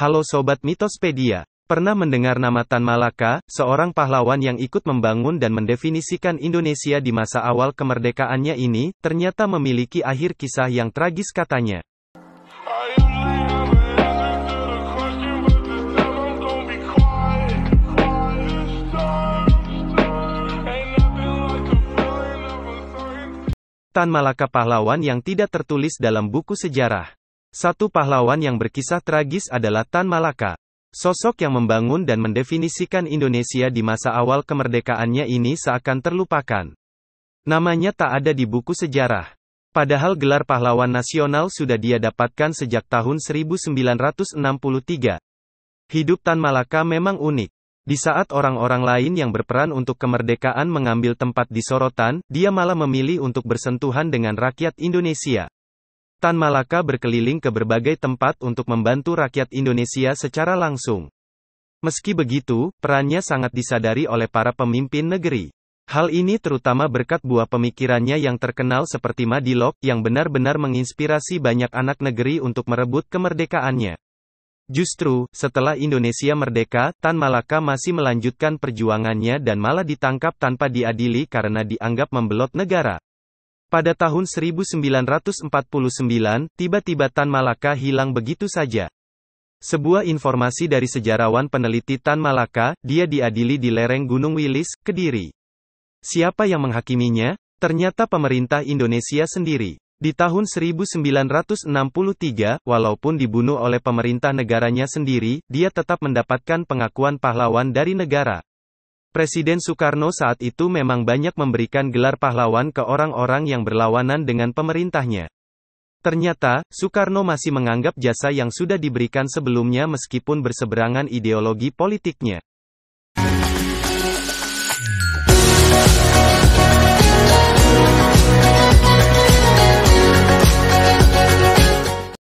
Halo Sobat Mitospedia. Pernah mendengar nama Tan Malaka, seorang pahlawan yang ikut membangun dan mendefinisikan Indonesia di masa awal kemerdekaannya ini, ternyata memiliki akhir kisah yang tragis katanya. Tan Malaka pahlawan yang tidak tertulis dalam buku sejarah. Satu pahlawan yang berkisah tragis adalah Tan Malaka. Sosok yang membangun dan mendefinisikan Indonesia di masa awal kemerdekaannya ini seakan terlupakan. Namanya tak ada di buku sejarah. Padahal gelar pahlawan nasional sudah dia dapatkan sejak tahun 1963. Hidup Tan Malaka memang unik. Di saat orang-orang lain yang berperan untuk kemerdekaan mengambil tempat di sorotan, dia malah memilih untuk bersentuhan dengan rakyat Indonesia. Tan Malaka berkeliling ke berbagai tempat untuk membantu rakyat Indonesia secara langsung. Meski begitu, perannya sangat disadari oleh para pemimpin negeri. Hal ini terutama berkat buah pemikirannya yang terkenal seperti Madilog, yang benar-benar menginspirasi banyak anak negeri untuk merebut kemerdekaannya. Justru, setelah Indonesia merdeka, Tan Malaka masih melanjutkan perjuangannya dan malah ditangkap tanpa diadili karena dianggap membelot negara. Pada tahun 1949, tiba-tiba Tan Malaka hilang begitu saja. Sebuah informasi dari sejarawan peneliti Tan Malaka, dia diadili di lereng Gunung Wilis, Kediri. Siapa yang menghakiminya? Ternyata pemerintah Indonesia sendiri. Di tahun 1963, walaupun dibunuh oleh pemerintah negaranya sendiri, dia tetap mendapatkan pengakuan pahlawan dari negara. Presiden Soekarno saat itu memang banyak memberikan gelar pahlawan ke orang-orang yang berlawanan dengan pemerintahnya. Ternyata, Soekarno masih menganggap jasa yang sudah diberikan sebelumnya meskipun berseberangan ideologi politiknya.